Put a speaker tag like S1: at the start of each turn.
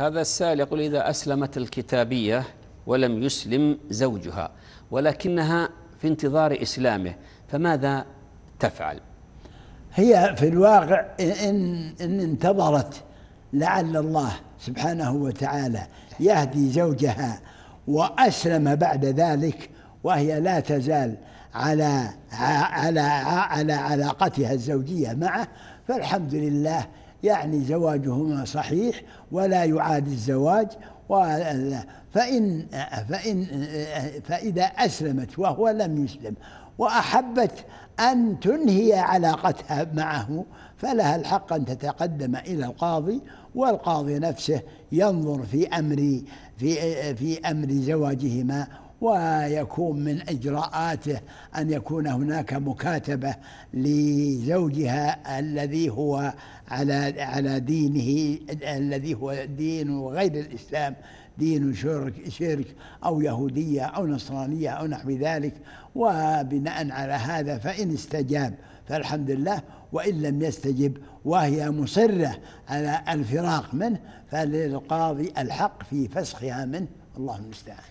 S1: هذا السائل يقول إذا أسلمت الكتابية ولم يسلم زوجها ولكنها في انتظار إسلامه فماذا تفعل
S2: هي في الواقع إن, إن انتظرت لعل الله سبحانه وتعالى يهدي زوجها وأسلم بعد ذلك وهي لا تزال على على على علاقتها الزوجية معه فالحمد لله يعني زواجهما صحيح ولا يعاد الزواج فإن فإن فإذا أسلمت وهو لم يسلم وأحبت أن تنهي علاقتها معه فلها الحق أن تتقدم إلى القاضي والقاضي نفسه ينظر في أمر في في أمر زواجهما ويكون من اجراءاته ان يكون هناك مكاتبه لزوجها الذي هو على على دينه الذي هو دين غير الاسلام دين شرك شرك او يهوديه او نصرانيه او نحو ذلك وبناء على هذا فان استجاب فالحمد لله وان لم يستجب وهي مصره على الفراق منه فللقاضي الحق في فسخها منه الله المستعان